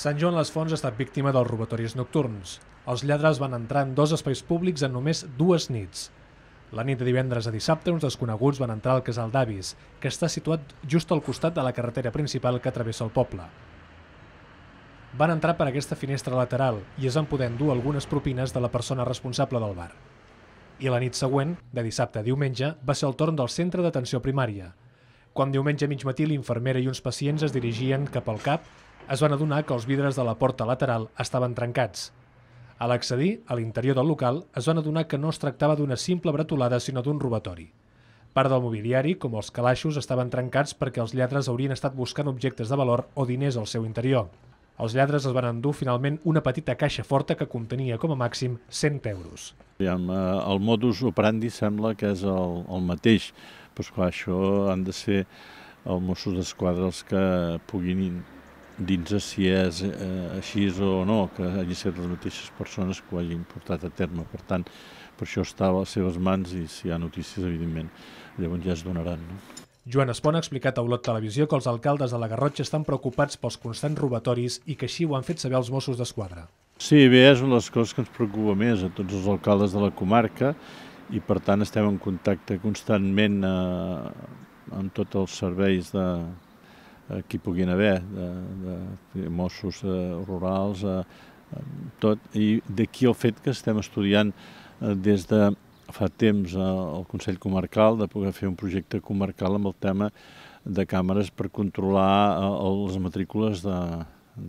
Sant Joan les Fonts ha estat víctima dels robatoris nocturns. Els lladres van entrar en dos espais públics en només dues nits. La nit de divendres a dissabte, uns desconeguts van entrar al casal d'avis, que està situat just al costat de la carretera principal que travessa el poble. Van entrar per aquesta finestra lateral i es van poder endur algunes propines de la persona responsable del bar. I la nit següent, de dissabte a diumenge, va ser el torn del centre d'atenció primària. Quan diumenge a mig matí l'infermera i uns pacients es dirigien cap al CAP, es van adonar que els vidres de la porta lateral estaven trencats. A l'accedir a l'interior del local, es van adonar que no es tractava d'una simple bretolada, sinó d'un robatori. Part del mobiliari, com els calaixos, estaven trencats perquè els lladres haurien estat buscant objectes de valor o diners al seu interior. Els lladres es van endur finalment una petita caixa forta que contenia com a màxim 100 euros. Eh, el modus operandi sembla que és el, el mateix, però clar, això han de ser els Mossos d'Esquadra els que puguin dins si és eh, així o no, que hagin estat les mateixes persones que ho hagin portat a terme. Per tant, per això està a les seves mans i si hi ha notícies, evidentment, llavors ja es donaran. No? Joan Espon ha explicat a Olot Televisió que els alcaldes de la Garrotxa estan preocupats pels constants robatoris i que així ho han fet saber els Mossos d'Esquadra. Sí, bé, és una de les coses que ens preocupa més a tots els alcaldes de la comarca i per tant estem en contacte constantment eh, amb tots els serveis de, que hi puguin haver, de, de, de Mossos eh, rurals, eh, tot, i d'aquí el fet que estem estudiant eh, des de fa temps al Consell Comarcal de poder fer un projecte comarcal amb el tema de càmeres per controlar les matrícules de,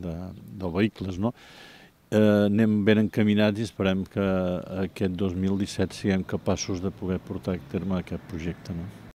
de, de vehicles, no? eh, anem ben encaminats i esperem que aquest 2017 siguem capaços de poder portar a terme aquest projecte. No?